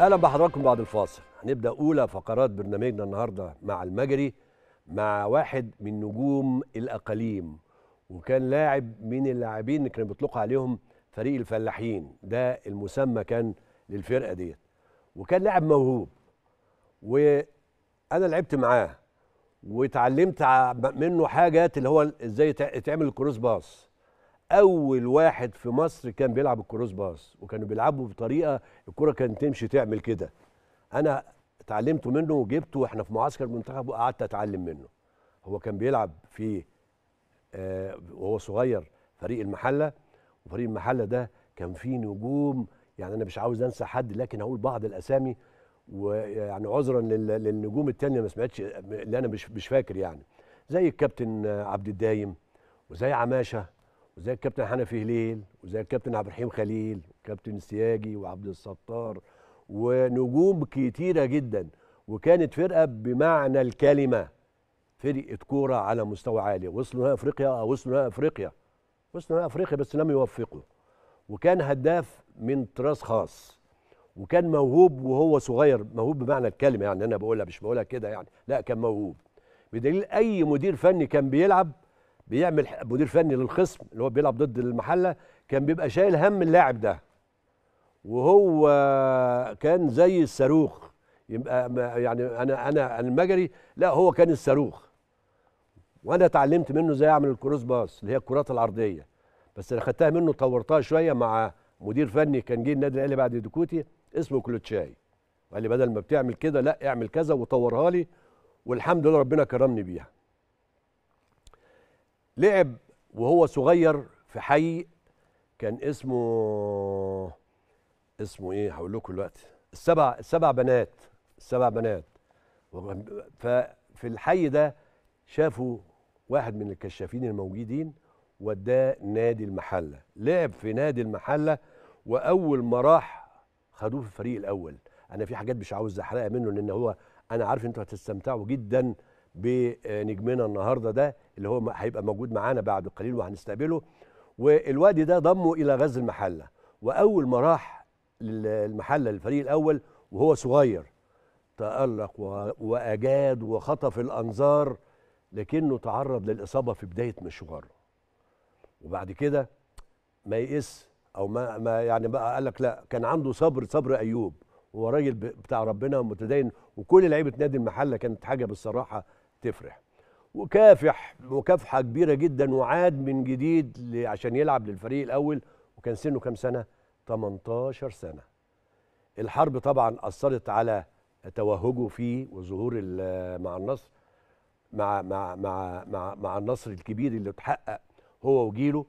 اهلا بحضراتكم بعد الفاصل هنبدا اولى فقرات برنامجنا النهارده مع المجري مع واحد من نجوم الاقاليم وكان لاعب من اللاعبين اللي كان بيطلقوا عليهم فريق الفلاحين ده المسمى كان للفرقه ديت وكان لاعب موهوب وانا لعبت معاه واتعلمت منه حاجات اللي هو ازاي تعمل الكروس باص اول واحد في مصر كان بيلعب الكروس باص وكانوا بيلعبوا بطريقه الكره كانت تمشي تعمل كده انا اتعلمت منه وجبته واحنا في معسكر المنتخب وقعدت اتعلم منه هو كان بيلعب في آه وهو صغير فريق المحله وفريق المحله ده كان فيه نجوم يعني انا مش عاوز انسى حد لكن هقول بعض الاسامي ويعني عذرا للنجوم التانية ما سمعتش اللي انا مش مش فاكر يعني زي الكابتن عبد الدايم وزي عماشه وزي الكابتن حنفي هليل وزي الكابتن عبد الرحيم خليل وكابتن السياجي وعبد الستار ونجوم كتيره جدا وكانت فرقه بمعنى الكلمه فرقه كوره على مستوى عالي وصلوا نهائي افريقيا آه، وصلوا نهائي افريقيا وصلوا نهائي افريقيا بس لم يوفقوا وكان هداف من طراز خاص وكان موهوب وهو صغير موهوب بمعنى الكلمه يعني انا بقولها مش بقولها كده يعني لا كان موهوب بدليل اي مدير فني كان بيلعب بيعمل مدير فني للخصم اللي هو بيلعب ضد المحله كان بيبقى شايل هم اللاعب ده وهو كان زي الصاروخ يبقى يعني انا انا المجري لا هو كان الصاروخ وانا اتعلمت منه ازاي اعمل الكروس باس اللي هي الكرات العرضيه بس انا خدتها منه طورتها شويه مع مدير فني كان جه النادي الاهلي بعد دكوتي اسمه كلوتشاي قال لي بدل ما بتعمل كده لا اعمل كذا وطورها لي والحمد لله ربنا كرمني بيها لعب وهو صغير في حي كان اسمه اسمه ايه هقول لكم دلوقتي السبع السبع بنات السبع بنات ففي الحي ده شافوا واحد من الكشافين الموجودين وداه نادي المحله لعب في نادي المحله واول ما راح خدوه في الفريق الاول انا في حاجات مش عاوز احرقها منه لان هو انا عارف انتوا هتستمتعوا جدا بنجمنا النهارده ده اللي هو هيبقى موجود معانا بعد قليل وهنستقبله والوادي ده ضمه الى غزل المحله واول ما راح للمحله للفريق الاول وهو صغير تألق وأجاد وخطف الأنظار لكنه تعرض للإصابة في بداية مشواره وبعد كده ما يئس أو ما, ما يعني بقى قال لك لا كان عنده صبر صبر أيوب هو راجل بتاع ربنا ومتدين وكل لعيبة نادي المحلة كانت حاجة بالصراحة تفرح وكافح مكافحه كبيره جدا وعاد من جديد عشان يلعب للفريق الاول وكان سنه كام سنه 18 سنه الحرب طبعا اثرت على توهجه فيه وظهور مع النصر مع مع مع مع مع النصر الكبير اللي اتحقق هو وجيله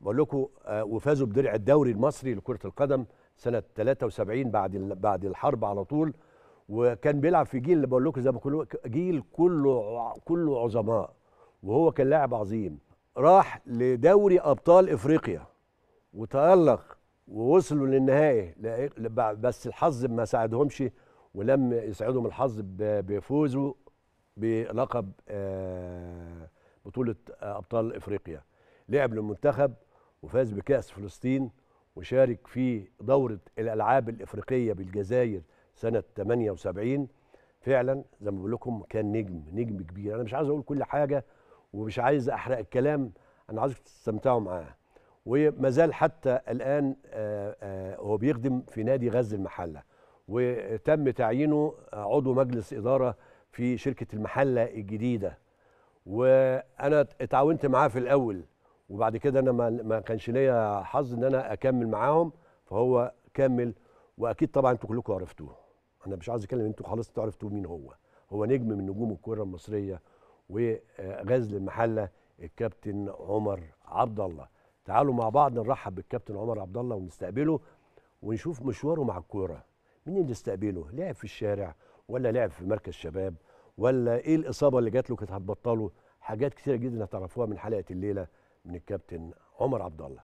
بقول لكم آه، وفازوا بدرع الدوري المصري لكره القدم سنه 73 بعد بعد الحرب على طول وكان بيلعب في جيل اللي بقول لكم زي ما بقول جيل كله كله عظماء وهو كان لاعب عظيم راح لدوري ابطال افريقيا وتالق ووصلوا للنهائي بس الحظ ما ساعدهمش ولم يسعدهم الحظ بفوزه بلقب آه، بطوله آه، ابطال افريقيا لعب للمنتخب وفاز بكاس فلسطين وشارك في دوره الالعاب الافريقيه بالجزائر سنه 78 فعلا زي ما بقول لكم كان نجم نجم كبير انا مش عايز اقول كل حاجه ومش عايز احرق الكلام انا عايزك تستمتعوا معاه وما زال حتى الان آه، آه، هو بيخدم في نادي غزل المحله وتم تعيينه عضو مجلس اداره في شركه المحله الجديده وانا اتعاونت معاه في الاول وبعد كده انا ما كانش ليا حظ ان انا اكمل معاهم فهو كمل واكيد طبعا انتوا كلكم عرفتوه انا مش عاوز اتكلم انتوا خلاص انتوا عرفتوه مين هو هو نجم من نجوم الكره المصريه وغزل المحله الكابتن عمر عبد الله تعالوا مع بعض نرحب بالكابتن عمر عبد الله ونستقبله ونشوف مشواره مع الكوره مين اللي استقبله لعب في الشارع ولا لعب في مركز شباب ولا ايه الاصابه اللي جات له كانت هتبطله حاجات كثيره جدا هتعرفوها من حلقه الليله من الكابتن عمر عبد الله